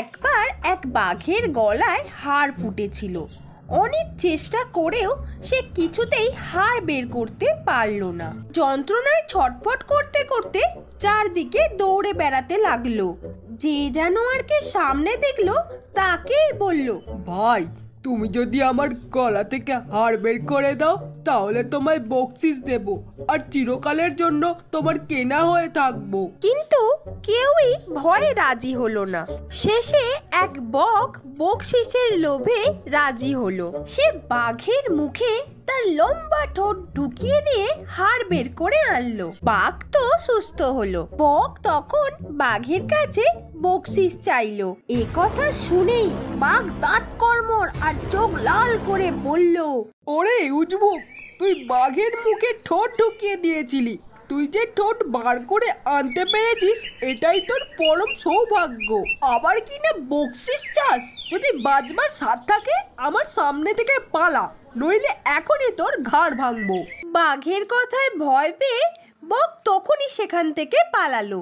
একবার এক বাঘের গলায় হাড় ফুটেছিল অনেক চেষ্টা করেও সে কিছুতেই হাড় বের করতে পারল না যন্ত্রণায় ছটফট করতে করতে চারদিকে দৌড়ে বেড়াতে লাগলো যে জানোয়ারকে সামনে দেখলো তাকেই বলল ভাই তুমি যদি আমার গলা থেকে হাড় বের করে দাও তাহলে তোমায় বকশিস দেব আর চিরকালের জন্য তোমার কেনা হয়ে থাকবো কিন্তু কেউই ভয়ে রাজি হলো না শেষে এক বক বকশিসের লোভে রাজি হলো সে বাঘের মুখে তার লম্বা ঠোঁট ঢুকিয়ে দিয়ে হাড় বের করে আনলো বাঘ তো সুস্থ হলো বক তখন বাঘের কাছে বকশিস চাইলো এ কথা শুনেই বাঘ দাঁত কর্মর আর চোখ লাল করে বলল ওরে উজবুক তুই বাঘের মুখে ঠোঁট ঢুকিয়ে দিয়েছিলি তুই যে ঠোঁট বার করে আনতে পেরেছিস এটাই তোর পরম সৌভাগ্য আবার কি না বকশিস চাস যদি বাজবার সাত থাকে আমার সামনে থেকে পালা নইলে এখনই তোর ঘাড় ভাঙবো বাঘের কথায় ভয় পেয়ে বক তখনই সেখান থেকে পালালো